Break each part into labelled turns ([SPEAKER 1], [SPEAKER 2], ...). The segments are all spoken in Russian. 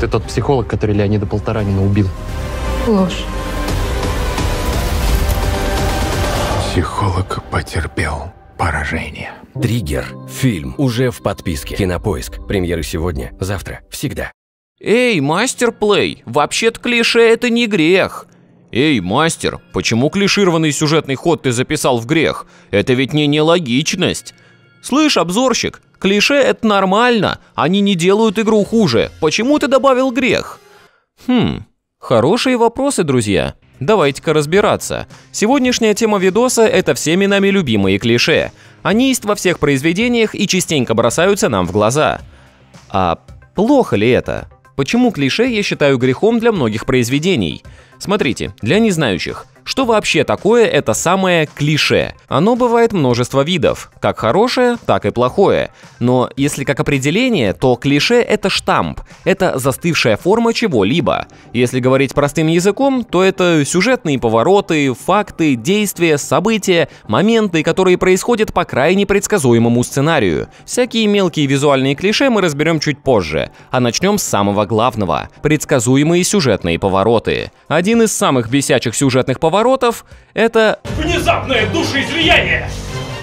[SPEAKER 1] Ты тот психолог, который Леонида Полторанина убил. Ложь. Психолог потерпел поражение. Триггер. Фильм. Уже в подписке. Кинопоиск. Премьеры сегодня, завтра, всегда. Эй, мастер плей, вообще-то клише это не грех. Эй, мастер, почему клишированный сюжетный ход ты записал в грех? Это ведь не нелогичность. Слышь, обзорщик, Клише — это нормально, они не делают игру хуже. Почему ты добавил грех? Хм, хорошие вопросы, друзья. Давайте-ка разбираться. Сегодняшняя тема видоса — это всеми нами любимые клише. Они есть во всех произведениях и частенько бросаются нам в глаза. А плохо ли это? Почему клише я считаю грехом для многих произведений? Смотрите, для незнающих — что вообще такое это самое клише? Оно бывает множество видов, как хорошее, так и плохое. Но если как определение, то клише это штамп, это застывшая форма чего-либо. Если говорить простым языком, то это сюжетные повороты, факты, действия, события, моменты, которые происходят по крайне предсказуемому сценарию. Всякие мелкие визуальные клише мы разберем чуть позже, а начнем с самого главного – предсказуемые сюжетные повороты. Один из самых бесячих сюжетных поворотов поворотов — это... Внезапное душеизлияние!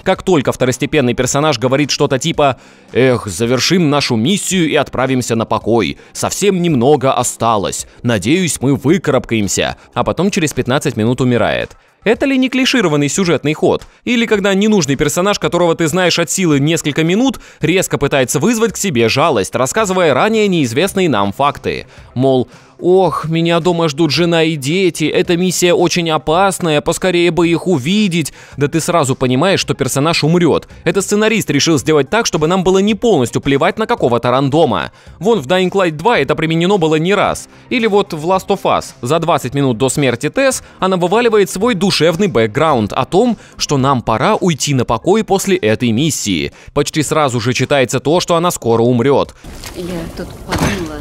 [SPEAKER 1] Как только второстепенный персонаж говорит что-то типа «Эх, завершим нашу миссию и отправимся на покой. Совсем немного осталось. Надеюсь, мы выкарабкаемся». А потом через 15 минут умирает. Это ли не клишированный сюжетный ход? Или когда ненужный персонаж, которого ты знаешь от силы несколько минут, резко пытается вызвать к себе жалость, рассказывая ранее неизвестные нам факты? Мол, «Ох, меня дома ждут жена и дети, эта миссия очень опасная, поскорее бы их увидеть». Да ты сразу понимаешь, что персонаж умрет. Это сценарист решил сделать так, чтобы нам было не полностью плевать на какого-то рандома. Вон в Dying Light 2 это применено было не раз. Или вот в Last of Us. За 20 минут до смерти Тесс она вываливает свой душевный бэкграунд о том, что нам пора уйти на покой после этой миссии. Почти сразу же читается то, что она скоро умрет. Я тут подумала,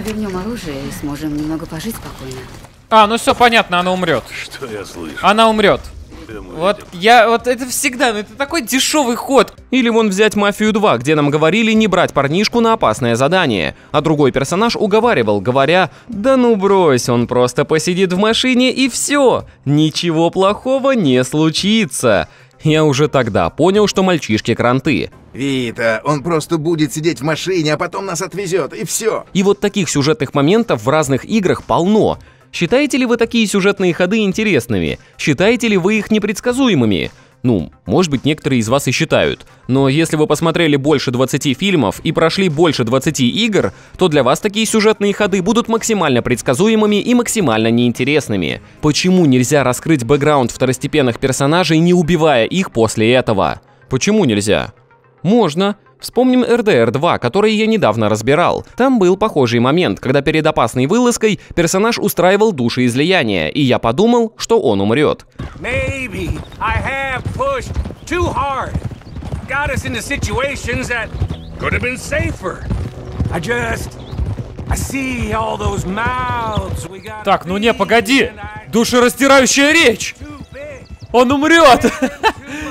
[SPEAKER 1] Вернем оружие и сможем немного пожить спокойно. А, ну все понятно, она умрет. Что я слышу? Она умрет. Вот я, вот это всегда, ну это такой дешевый ход. Или вон взять «Мафию 2», где нам говорили не брать парнишку на опасное задание. А другой персонаж уговаривал, говоря, да ну брось, он просто посидит в машине и все. Ничего плохого не случится. Я уже тогда понял, что мальчишки кранты. Вита, он просто будет сидеть в машине, а потом нас отвезет, и все. И вот таких сюжетных моментов в разных играх полно. Считаете ли вы такие сюжетные ходы интересными? Считаете ли вы их непредсказуемыми? Ну, может быть, некоторые из вас и считают. Но если вы посмотрели больше 20 фильмов и прошли больше 20 игр, то для вас такие сюжетные ходы будут максимально предсказуемыми и максимально неинтересными. Почему нельзя раскрыть бэкграунд второстепенных персонажей, не убивая их после этого? Почему нельзя? Можно. Вспомним РДР-2, который я недавно разбирал. Там был похожий момент, когда перед опасной вылазкой персонаж устраивал души излияния, и я подумал, что он умрет. Так, ну не, погоди! Душераздирающая речь! Он умрет!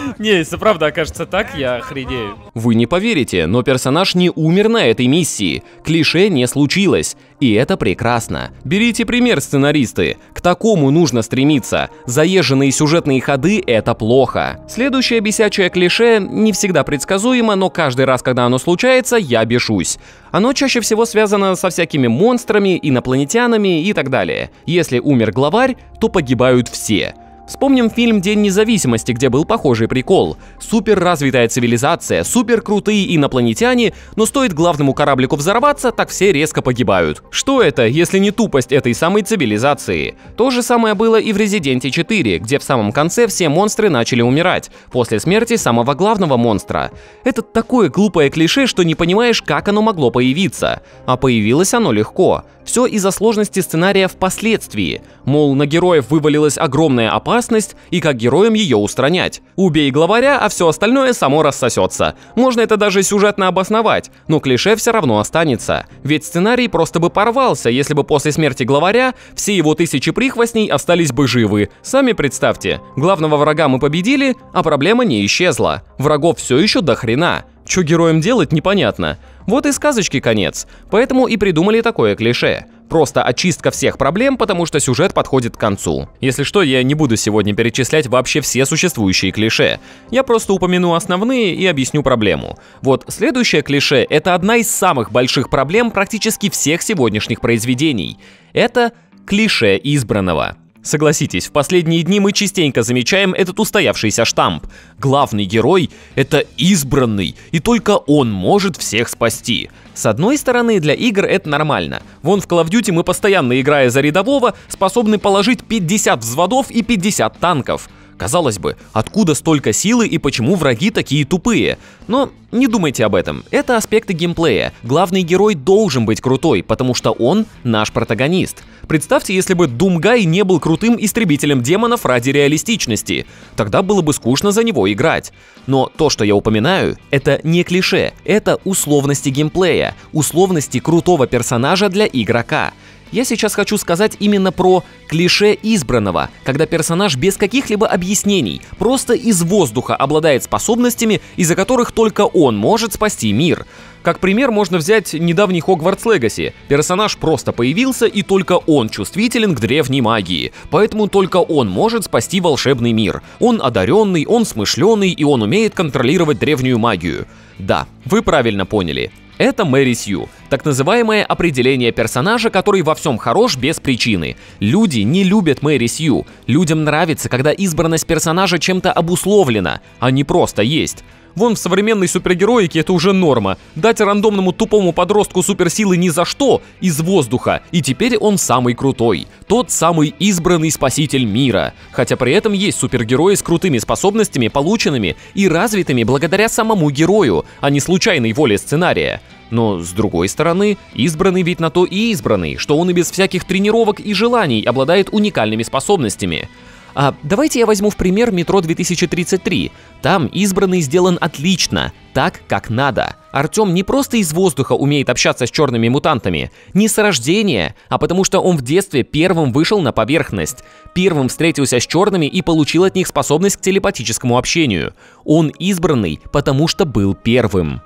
[SPEAKER 1] Не, если правда окажется так, я охренею. Вы не поверите, но персонаж не умер на этой миссии. Клише не случилось. И это прекрасно. Берите пример, сценаристы. К такому нужно стремиться. Заезженные сюжетные ходы – это плохо. Следующее бесячее клише не всегда предсказуемо, но каждый раз, когда оно случается, я бешусь. Оно чаще всего связано со всякими монстрами, инопланетянами и так далее. Если умер главарь, то погибают все. Вспомним фильм «День независимости», где был похожий прикол. Супер развитая цивилизация, супер крутые инопланетяне, но стоит главному кораблику взорваться, так все резко погибают. Что это, если не тупость этой самой цивилизации? То же самое было и в «Резиденте 4», где в самом конце все монстры начали умирать, после смерти самого главного монстра. Это такое глупое клише, что не понимаешь, как оно могло появиться. А появилось оно легко. Все из-за сложности сценария впоследствии. Мол, на героев вывалилась огромная опасность, и как героям ее устранять. Убей главаря, а все остальное само рассосется. Можно это даже сюжетно обосновать, но клише все равно останется. Ведь сценарий просто бы порвался, если бы после смерти главаря все его тысячи прихвостней остались бы живы. Сами представьте, главного врага мы победили, а проблема не исчезла. Врагов все еще до хрена. Что героям делать, непонятно. Вот и сказочки конец. Поэтому и придумали такое клише просто очистка всех проблем, потому что сюжет подходит к концу. Если что, я не буду сегодня перечислять вообще все существующие клише. Я просто упомяну основные и объясню проблему. Вот следующее клише — это одна из самых больших проблем практически всех сегодняшних произведений. Это клише избранного. Согласитесь, в последние дни мы частенько замечаем этот устоявшийся штамп. Главный герой — это избранный, и только он может всех спасти. С одной стороны, для игр это нормально. Вон в Call of Duty мы постоянно, играя за рядового, способны положить 50 взводов и 50 танков. Казалось бы, откуда столько силы и почему враги такие тупые? Но не думайте об этом, это аспекты геймплея. Главный герой должен быть крутой, потому что он наш протагонист. Представьте, если бы Думгай не был крутым истребителем демонов ради реалистичности, тогда было бы скучно за него играть. Но то, что я упоминаю, это не клише, это условности геймплея, условности крутого персонажа для игрока. Я сейчас хочу сказать именно про клише избранного, когда персонаж без каких-либо объяснений, просто из воздуха обладает способностями, из-за которых только он может спасти мир. Как пример можно взять недавний Хогвартс Легаси. Персонаж просто появился, и только он чувствителен к древней магии. Поэтому только он может спасти волшебный мир. Он одаренный, он смышленый, и он умеет контролировать древнюю магию. Да, вы правильно поняли. Это Мэри Сью, так называемое определение персонажа, который во всем хорош без причины. Люди не любят Мэри Сью, людям нравится, когда избранность персонажа чем-то обусловлена, а не просто есть. Вон в современной супергероике это уже норма. Дать рандомному тупому подростку суперсилы ни за что, из воздуха, и теперь он самый крутой. Тот самый избранный спаситель мира. Хотя при этом есть супергерои с крутыми способностями, полученными и развитыми благодаря самому герою, а не случайной воле сценария. Но, с другой стороны, избранный ведь на то и избранный, что он и без всяких тренировок и желаний обладает уникальными способностями. А давайте я возьму в пример метро 2033. Там избранный сделан отлично, так как надо. Артем не просто из воздуха умеет общаться с черными мутантами, не с рождения, а потому что он в детстве первым вышел на поверхность, первым встретился с черными и получил от них способность к телепатическому общению. Он избранный, потому что был первым.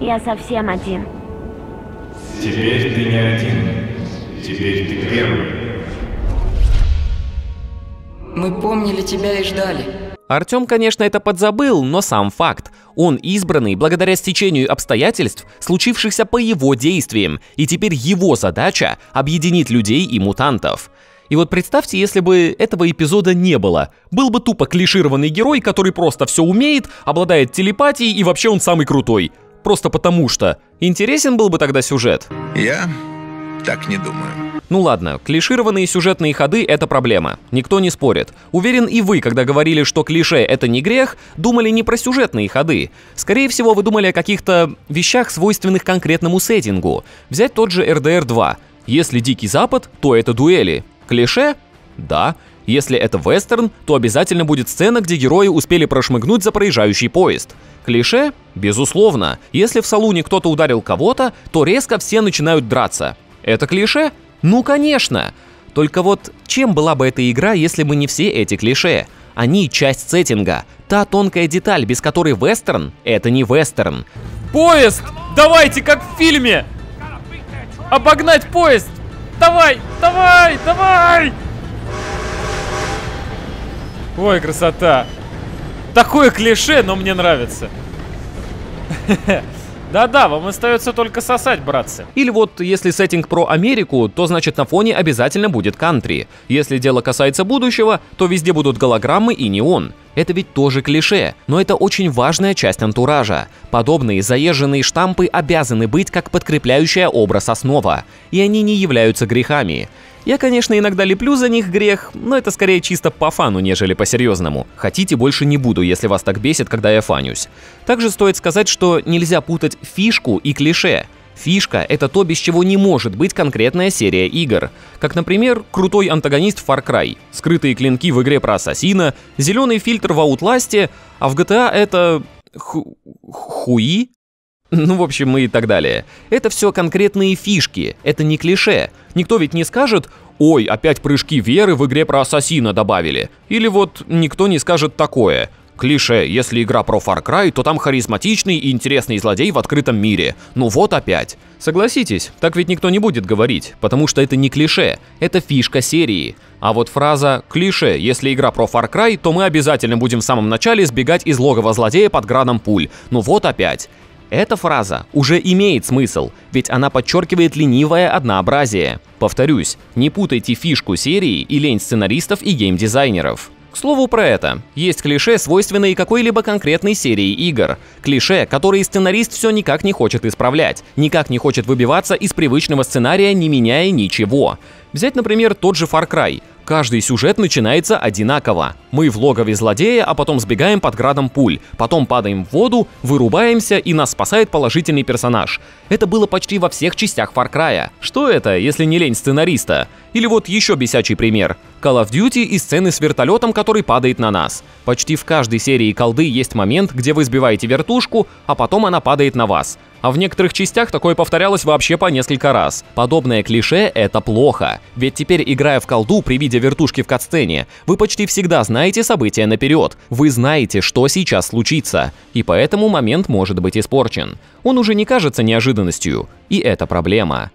[SPEAKER 1] Я совсем один. Теперь ты не один. Теперь ты первый. Мы помнили тебя и ждали. Артем, конечно, это подзабыл, но сам факт. Он избранный благодаря стечению обстоятельств, случившихся по его действиям, и теперь его задача – объединить людей и мутантов. И вот представьте, если бы этого эпизода не было. Был бы тупо клишированный герой, который просто все умеет, обладает телепатией и вообще он самый крутой. Просто потому что. Интересен был бы тогда сюжет? Я так не думаю. Ну ладно, клишированные сюжетные ходы — это проблема. Никто не спорит. Уверен и вы, когда говорили, что клише — это не грех, думали не про сюжетные ходы. Скорее всего, вы думали о каких-то вещах, свойственных конкретному сеттингу. Взять тот же RDR 2. Если Дикий Запад, то это дуэли. Клише? Да. Если это вестерн, то обязательно будет сцена, где герои успели прошмыгнуть за проезжающий поезд. Клише? Безусловно. Если в салуне кто-то ударил кого-то, то резко все начинают драться. Это клише? Ну конечно! Только вот чем была бы эта игра, если бы не все эти клише? Они часть сеттинга, та тонкая деталь, без которой вестерн — это не вестерн. Поезд! Давайте, как в фильме! Обогнать поезд! Давай, давай, давай! Ой, красота! Такое клише, но мне нравится. Да-да, вам остается только сосать, братцы. Или вот если сеттинг про Америку, то значит на фоне обязательно будет кантри. Если дело касается будущего, то везде будут голограммы и неон. Это ведь тоже клише, но это очень важная часть антуража. Подобные заезженные штампы обязаны быть как подкрепляющая образ основа, и они не являются грехами. Я, конечно, иногда леплю за них грех, но это скорее чисто по фану, нежели по-серьезному. Хотите, больше не буду, если вас так бесит, когда я фанюсь. Также стоит сказать, что нельзя путать фишку и клише. Фишка — это то, без чего не может быть конкретная серия игр. Как, например, крутой антагонист Far Cry, скрытые клинки в игре про ассасина, зеленый фильтр в Outlast, а в GTA это... Ху... хуи? Ну, в общем, и так далее. Это все конкретные фишки, это не клише. Никто ведь не скажет «Ой, опять прыжки веры в игре про ассасина добавили». Или вот никто не скажет такое – Клише, если игра про Far Cry, то там харизматичный и интересный злодей в открытом мире. Ну вот опять. Согласитесь, так ведь никто не будет говорить, потому что это не клише, это фишка серии. А вот фраза «клише, если игра про Far Cry, то мы обязательно будем в самом начале сбегать из логова злодея под граном пуль». Ну вот опять. Эта фраза уже имеет смысл, ведь она подчеркивает ленивое однообразие. Повторюсь, не путайте фишку серии и лень сценаристов и геймдизайнеров. К слову про это, есть клише, свойственные какой-либо конкретной серии игр. Клише, которые сценарист все никак не хочет исправлять, никак не хочет выбиваться из привычного сценария, не меняя ничего. Взять, например, тот же Far Cry. Каждый сюжет начинается одинаково. Мы в логове злодея, а потом сбегаем под градом пуль, потом падаем в воду, вырубаемся и нас спасает положительный персонаж. Это было почти во всех частях Far Cry. Что это, если не лень сценариста? Или вот еще бесячий пример. Call of Duty и сцены с вертолетом, который падает на нас. Почти в каждой серии колды есть момент, где вы сбиваете вертушку, а потом она падает на вас. А в некоторых частях такое повторялось вообще по несколько раз. Подобное клише — это плохо. Ведь теперь, играя в колду при виде вертушки в катсцене, вы почти всегда знаете события наперед. Вы знаете, что сейчас случится. И поэтому момент может быть испорчен. Он уже не кажется неожиданностью. И это проблема.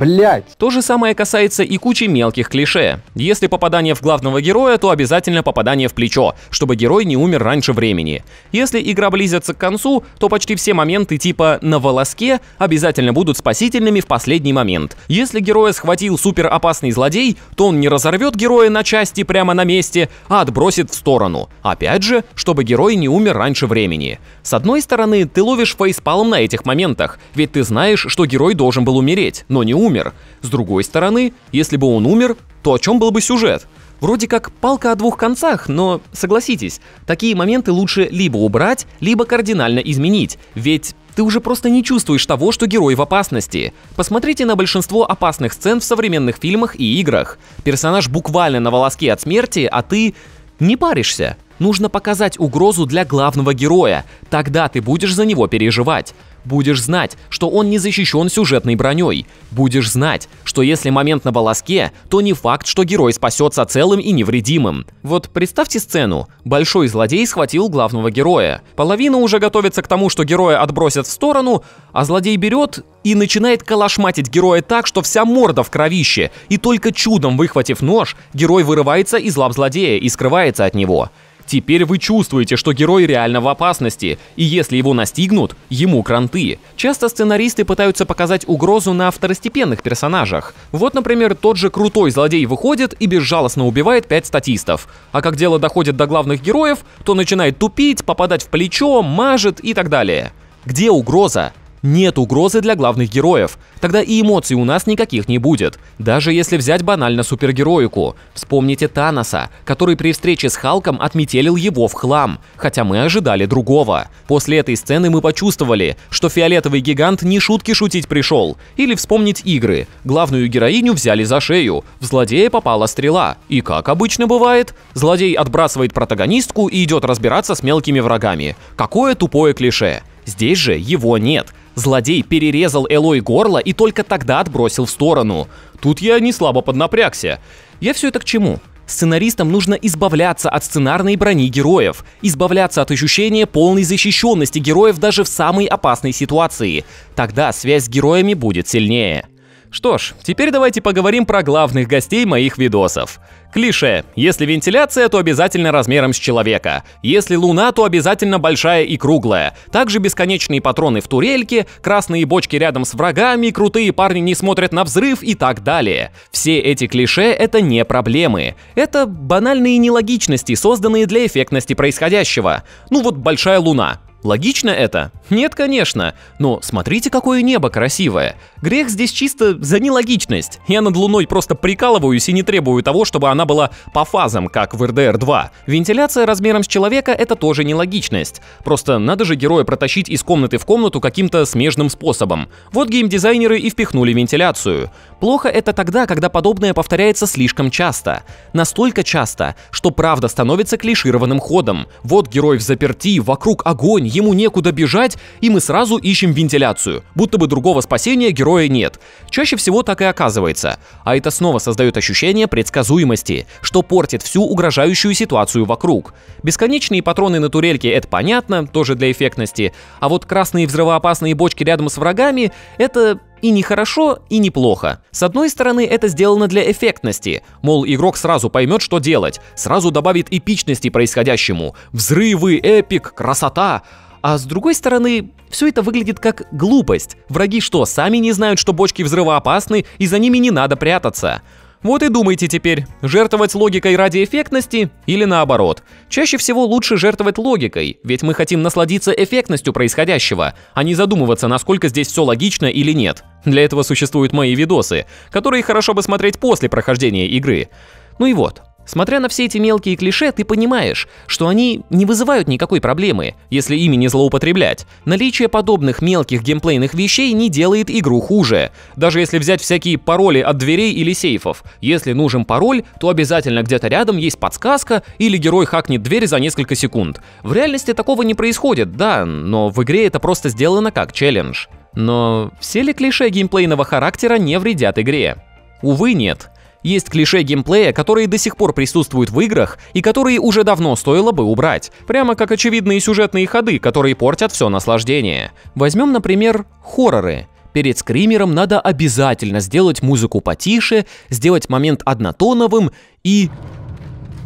[SPEAKER 1] Блять. То же самое касается и кучи мелких клише. Если попадание в главного героя, то обязательно попадание в плечо, чтобы герой не умер раньше времени. Если игра близится к концу, то почти все моменты типа «на волоске» обязательно будут спасительными в последний момент. Если героя схватил супер опасный злодей, то он не разорвет героя на части прямо на месте, а отбросит в сторону. Опять же, чтобы герой не умер раньше времени. С одной стороны, ты ловишь фейспалм на этих моментах, ведь ты знаешь, что герой должен был умереть, но не умер умер. С другой стороны, если бы он умер, то о чем был бы сюжет? Вроде как палка о двух концах, но согласитесь, такие моменты лучше либо убрать, либо кардинально изменить, ведь ты уже просто не чувствуешь того, что герой в опасности. Посмотрите на большинство опасных сцен в современных фильмах и играх. Персонаж буквально на волоске от смерти, а ты не паришься. Нужно показать угрозу для главного героя, тогда ты будешь за него переживать. Будешь знать, что он не защищен сюжетной броней. Будешь знать, что если момент на волоске, то не факт, что герой спасется целым и невредимым. Вот представьте сцену. Большой злодей схватил главного героя. Половина уже готовится к тому, что героя отбросят в сторону, а злодей берет и начинает калашматить героя так, что вся морда в кровище. И только чудом выхватив нож, герой вырывается из лап злодея и скрывается от него. Теперь вы чувствуете, что герой реально в опасности, и если его настигнут, ему кранты. Часто сценаристы пытаются показать угрозу на второстепенных персонажах. Вот, например, тот же крутой злодей выходит и безжалостно убивает пять статистов. А как дело доходит до главных героев, то начинает тупить, попадать в плечо, мажет и так далее. Где угроза? нет угрозы для главных героев, тогда и эмоций у нас никаких не будет. Даже если взять банально супергероику. Вспомните Таноса, который при встрече с Халком отметелил его в хлам, хотя мы ожидали другого. После этой сцены мы почувствовали, что фиолетовый гигант не шутки шутить пришел. Или вспомнить игры. Главную героиню взяли за шею, в злодея попала стрела. И как обычно бывает, злодей отбрасывает протагонистку и идет разбираться с мелкими врагами. Какое тупое клише. Здесь же его нет. Злодей перерезал Элой горло и только тогда отбросил в сторону. Тут я не слабо поднапрягся. Я все это к чему? Сценаристам нужно избавляться от сценарной брони героев, избавляться от ощущения полной защищенности героев даже в самой опасной ситуации. Тогда связь с героями будет сильнее. Что ж, теперь давайте поговорим про главных гостей моих видосов. Клише. Если вентиляция, то обязательно размером с человека. Если луна, то обязательно большая и круглая. Также бесконечные патроны в турельке, красные бочки рядом с врагами, крутые парни не смотрят на взрыв и так далее. Все эти клише — это не проблемы. Это банальные нелогичности, созданные для эффектности происходящего. Ну вот большая луна. Логично это? Нет, конечно, но смотрите, какое небо красивое. Грех здесь чисто за нелогичность. Я над Луной просто прикалываюсь и не требую того, чтобы она была по фазам, как в РДР-2. Вентиляция размером с человека — это тоже нелогичность. Просто надо же героя протащить из комнаты в комнату каким-то смежным способом. Вот геймдизайнеры и впихнули вентиляцию. Плохо это тогда, когда подобное повторяется слишком часто. Настолько часто, что правда становится клишированным ходом. Вот герой в заперти, вокруг огонь, ему некуда бежать, и мы сразу ищем вентиляцию, будто бы другого спасения героя нет. Чаще всего так и оказывается. А это снова создает ощущение предсказуемости, что портит всю угрожающую ситуацию вокруг. Бесконечные патроны на турельке — это понятно, тоже для эффектности, а вот красные взрывоопасные бочки рядом с врагами — это и не хорошо, и неплохо. С одной стороны, это сделано для эффектности, мол, игрок сразу поймет, что делать, сразу добавит эпичности происходящему. Взрывы, эпик, красота. А с другой стороны, все это выглядит как глупость. Враги что, сами не знают, что бочки взрывоопасны и за ними не надо прятаться? Вот и думайте теперь, жертвовать логикой ради эффектности или наоборот. Чаще всего лучше жертвовать логикой, ведь мы хотим насладиться эффектностью происходящего, а не задумываться, насколько здесь все логично или нет. Для этого существуют мои видосы, которые хорошо бы смотреть после прохождения игры. Ну и вот, Смотря на все эти мелкие клише, ты понимаешь, что они не вызывают никакой проблемы, если ими не злоупотреблять. Наличие подобных мелких геймплейных вещей не делает игру хуже. Даже если взять всякие пароли от дверей или сейфов. Если нужен пароль, то обязательно где-то рядом есть подсказка или герой хакнет дверь за несколько секунд. В реальности такого не происходит, да, но в игре это просто сделано как челлендж. Но все ли клише геймплейного характера не вредят игре? Увы, нет. Есть клише геймплея, которые до сих пор присутствуют в играх и которые уже давно стоило бы убрать, прямо как очевидные сюжетные ходы, которые портят все наслаждение. Возьмем, например, хорроры. Перед скримером надо обязательно сделать музыку потише, сделать момент однотоновым и...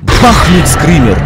[SPEAKER 1] Бахнуть скример!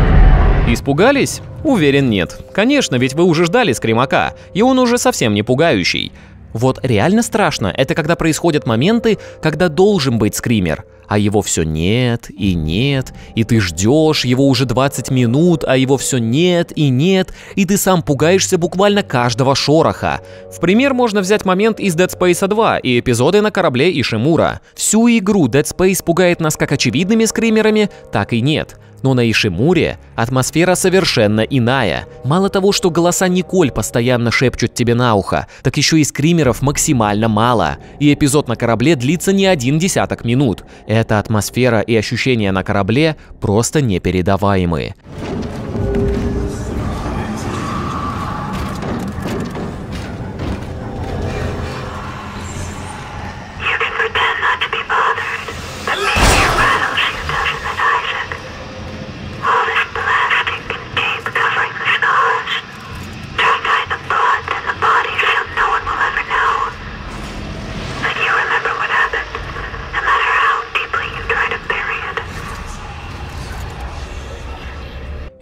[SPEAKER 1] Испугались? Уверен, нет. Конечно, ведь вы уже ждали скримака, и он уже совсем не пугающий. Вот реально страшно, это когда происходят моменты, когда должен быть скример – а его все нет и нет, и ты ждешь его уже 20 минут, а его все нет и нет, и ты сам пугаешься буквально каждого шороха. В пример можно взять момент из Dead Space 2 и эпизоды на корабле Ишимура. Всю игру Dead Space пугает нас как очевидными скримерами, так и нет. Но на Ишимуре атмосфера совершенно иная. Мало того, что голоса Николь постоянно шепчут тебе на ухо, так еще и скримеров максимально мало. И эпизод на корабле длится не один десяток минут. Эта атмосфера и ощущения на корабле просто непередаваемые.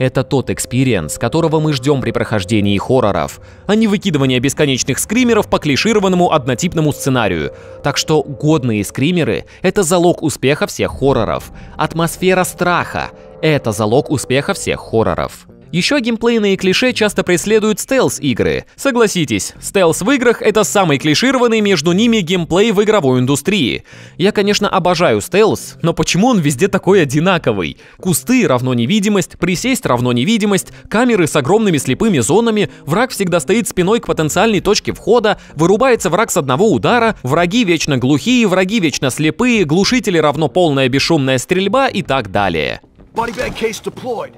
[SPEAKER 1] Это тот экспириенс, которого мы ждем при прохождении хорроров, а не выкидывание бесконечных скримеров по клишированному однотипному сценарию. Так что годные скримеры — это залог успеха всех хорроров. Атмосфера страха — это залог успеха всех хорроров. Еще геймплейные клише часто преследуют стелс-игры. Согласитесь, стелс в играх это самый клишированный между ними геймплей в игровой индустрии. Я, конечно, обожаю стелс, но почему он везде такой одинаковый? Кусты равно невидимость, присесть равно невидимость, камеры с огромными слепыми зонами, враг всегда стоит спиной к потенциальной точке входа, вырубается враг с одного удара, враги вечно глухие, враги вечно слепые, глушители равно полная бесшумная стрельба и так далее. Body bag case deployed.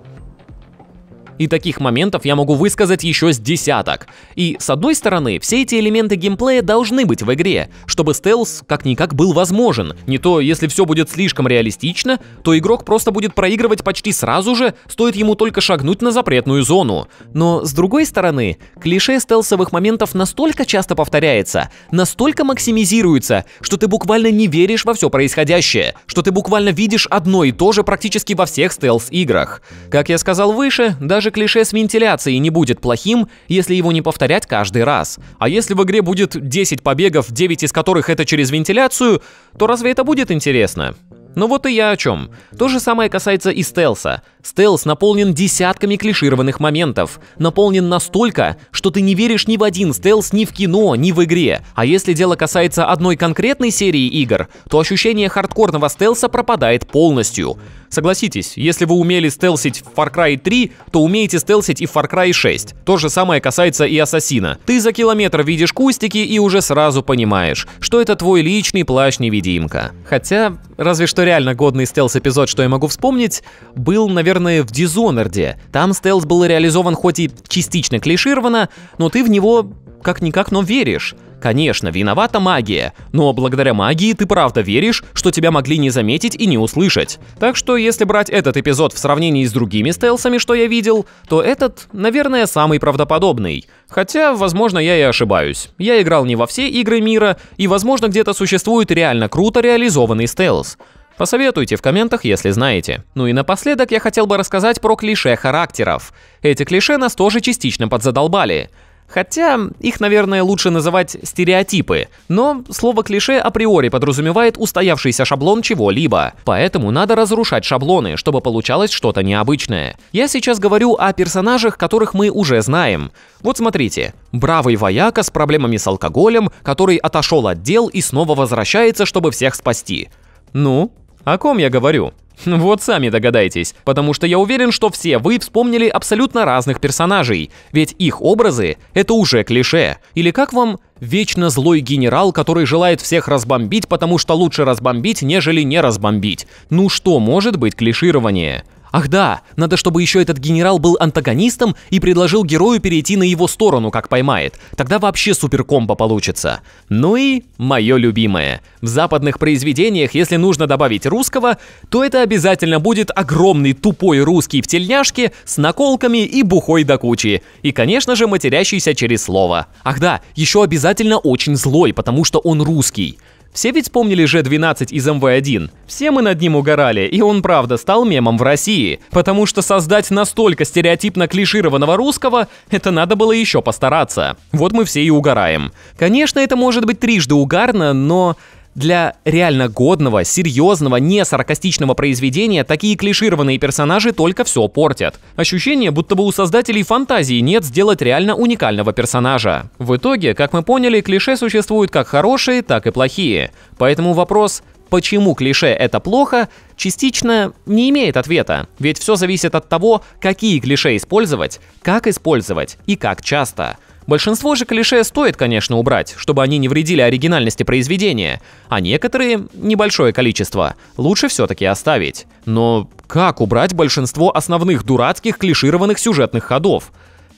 [SPEAKER 1] И таких моментов я могу высказать еще с десяток. И с одной стороны, все эти элементы геймплея должны быть в игре, чтобы стелс как-никак был возможен. Не то, если все будет слишком реалистично, то игрок просто будет проигрывать почти сразу же, стоит ему только шагнуть на запретную зону. Но с другой стороны, клише стелсовых моментов настолько часто повторяется, настолько максимизируется, что ты буквально не веришь во все происходящее, что ты буквально видишь одно и то же практически во всех стелс-играх. Как я сказал выше, даже даже клише с вентиляцией не будет плохим, если его не повторять каждый раз. А если в игре будет 10 побегов, 9 из которых это через вентиляцию, то разве это будет интересно? Но ну вот и я о чем. То же самое касается и стелса. Стелс наполнен десятками клишированных моментов. Наполнен настолько, что ты не веришь ни в один стелс ни в кино, ни в игре. А если дело касается одной конкретной серии игр, то ощущение хардкорного стелса пропадает полностью. Согласитесь, если вы умели стелсить в Far Cry 3, то умеете стелсить и в Far Cry 6. То же самое касается и Ассасина. Ты за километр видишь кустики и уже сразу понимаешь, что это твой личный плащ-невидимка. Хотя, разве что реально годный стелс-эпизод, что я могу вспомнить, был, наверное, в Dishonored. Там стелс был реализован хоть и частично клишированно, но ты в него как-никак, но веришь. Конечно, виновата магия, но благодаря магии ты правда веришь, что тебя могли не заметить и не услышать. Так что если брать этот эпизод в сравнении с другими стелсами, что я видел, то этот, наверное, самый правдоподобный. Хотя, возможно, я и ошибаюсь. Я играл не во все игры мира, и, возможно, где-то существует реально круто реализованный стелс. Посоветуйте в комментах, если знаете. Ну и напоследок я хотел бы рассказать про клише характеров. Эти клише нас тоже частично подзадолбали. Хотя их, наверное, лучше называть стереотипы, но слово клише априори подразумевает устоявшийся шаблон чего-либо, поэтому надо разрушать шаблоны, чтобы получалось что-то необычное. Я сейчас говорю о персонажах, которых мы уже знаем. Вот смотрите, бравый вояка с проблемами с алкоголем, который отошел от дел и снова возвращается, чтобы всех спасти. Ну, о ком я говорю? Ну вот сами догадайтесь, потому что я уверен, что все вы вспомнили абсолютно разных персонажей, ведь их образы — это уже клише. Или как вам вечно злой генерал, который желает всех разбомбить, потому что лучше разбомбить, нежели не разбомбить? Ну что может быть клиширование? Ах да, надо, чтобы еще этот генерал был антагонистом и предложил герою перейти на его сторону, как поймает. Тогда вообще суперкомбо получится. Ну и мое любимое. В западных произведениях, если нужно добавить русского, то это обязательно будет огромный тупой русский в тельняшке с наколками и бухой до кучи. И, конечно же, матерящийся через слово. Ах да, еще обязательно очень злой, потому что он русский. Все ведь помнили G12 из МВ-1. Все мы над ним угорали, и он правда стал мемом в России. Потому что создать настолько стереотипно клишированного русского, это надо было еще постараться. Вот мы все и угораем. Конечно, это может быть трижды угарно, но для реально годного, серьезного, не саркастичного произведения такие клишированные персонажи только все портят. Ощущение, будто бы у создателей фантазии нет сделать реально уникального персонажа. В итоге, как мы поняли, клише существуют как хорошие, так и плохие. Поэтому вопрос, почему клише это плохо, частично не имеет ответа, ведь все зависит от того, какие клише использовать, как использовать и как часто. Большинство же клише стоит, конечно, убрать, чтобы они не вредили оригинальности произведения, а некоторые, небольшое количество, лучше все-таки оставить. Но как убрать большинство основных дурацких клишированных сюжетных ходов?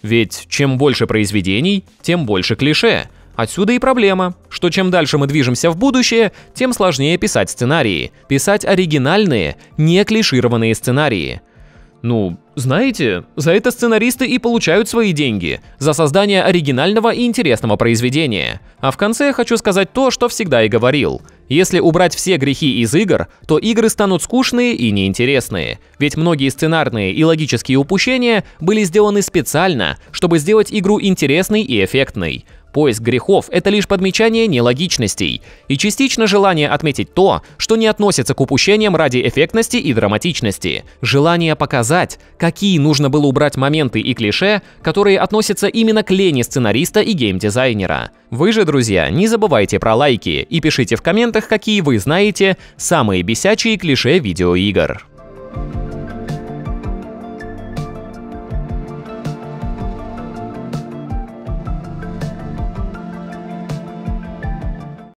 [SPEAKER 1] Ведь чем больше произведений, тем больше клише. Отсюда и проблема, что чем дальше мы движемся в будущее, тем сложнее писать сценарии, писать оригинальные, не клишированные сценарии. Ну, знаете, за это сценаристы и получают свои деньги, за создание оригинального и интересного произведения. А в конце я хочу сказать то, что всегда и говорил. Если убрать все грехи из игр, то игры станут скучные и неинтересные. Ведь многие сценарные и логические упущения были сделаны специально, чтобы сделать игру интересной и эффектной. Поиск грехов – это лишь подмечание нелогичностей и частично желание отметить то, что не относится к упущениям ради эффектности и драматичности. Желание показать, какие нужно было убрать моменты и клише, которые относятся именно к лени сценариста и геймдизайнера. Вы же, друзья, не забывайте про лайки и пишите в комментах, какие вы знаете самые бесячие клише видеоигр.